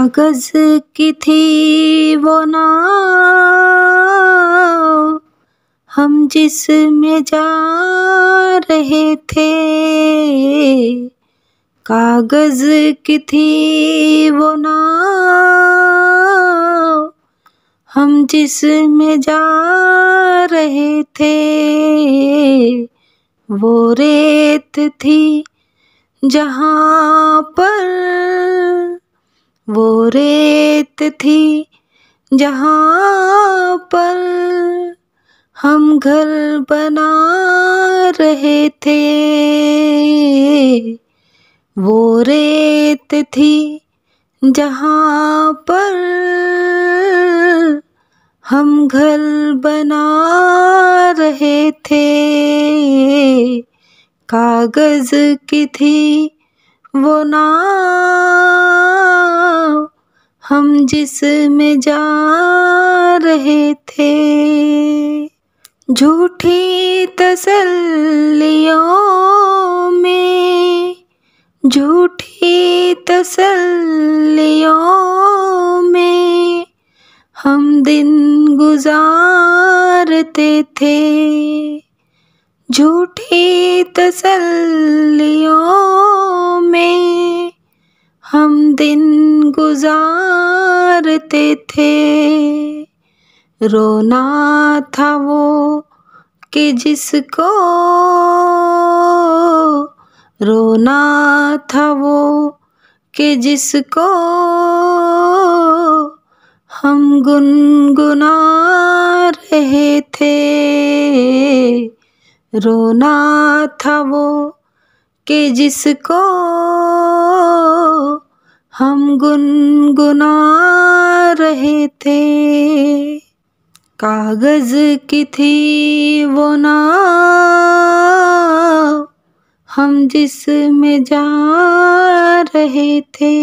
कागज की थी वो नाव हम जिस में जा रहे थे कागज की थी वो नाव हम जिस में जा रहे थे वो रेत थी जहाँ पर वो रेत थी जहाँ पर हम घर बना रहे थे वो रेत थी जहाँ पर हम घर बना रहे थे कागज़ की थी वो ना हम जिसमें जा रहे थे झूठी तसल्लियों में झूठी तसल्लियों में हम दिन गुजारते थे झूठी तसल्ली गुजारते थे रोना था वो कि जिसको रोना था वो कि जिसको हम गुनगुना रहे थे रोना था वो कि जिसको हम गुनगुना रहे थे कागज की थी वो ना हम जिसमें जा रहे थे